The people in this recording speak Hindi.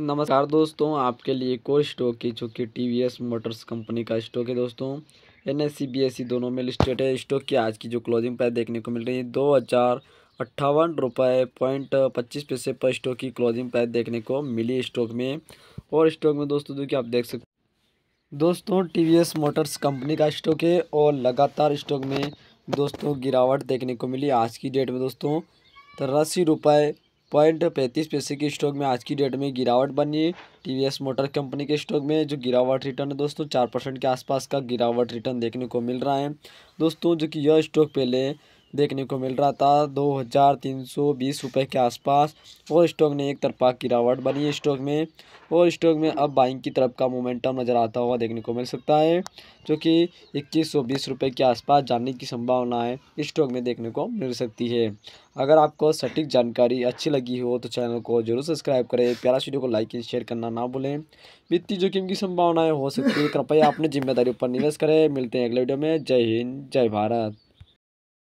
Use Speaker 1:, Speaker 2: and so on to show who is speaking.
Speaker 1: नमस्कार दोस्तों आपके लिए एक और स्टॉक है जो कि T V S Motors company का स्टॉक है दोस्तों N S C B S C दोनों में लिस्टेड है स्टॉक की आज की जो क्लोजिंग प्राइस देखने को मिल रही है दो हज़ार अट्ठावन रुपये पॉइंट पच्चीस पैसे पर स्टॉक की क्लोजिंग प्राइस देखने को मिली स्टॉक में और स्टॉक में दोस्तों जो कि आप देख सकते दोस्तों T V S Motors company का स्टॉक है और लगातार स्टॉक में दोस्तों गिरावट देखने को मिली आज की डेट में दोस्तों तिरासी तो रुपये पॉइंट पैंतीस पैसे के स्टॉक में आज की डेट में गिरावट बनी है टीवीएस मोटर कंपनी के स्टॉक में जो गिरावट रिटर्न है दोस्तों चार परसेंट के आसपास का गिरावट रिटर्न देखने को मिल रहा है दोस्तों जो कि यह स्टॉक पहले देखने को मिल रहा था दो हज़ार तीन सौ बीस रुपये के आसपास और स्टॉक ने एक तरफा गिरावट बनी है स्टॉक में और स्टॉक में अब बाइंग की तरफ का मोमेंटम नज़र आता हुआ देखने को मिल सकता है जो कि इक्कीस सौ बीस रुपये के आसपास जाने की संभावना है स्टॉक में देखने को मिल सकती है अगर आपको सटीक जानकारी अच्छी लगी हो तो चैनल को जरूर सब्सक्राइब करें प्यारा वीडियो को लाइक एंड शेयर करना ना भूलें वित्तीय जोखिम की संभावनाएं हो सकती है कृपया अपनी जिम्मेदारी पर निवेश करें मिलते हैं अगले वीडियो में जय हिंद जय भारत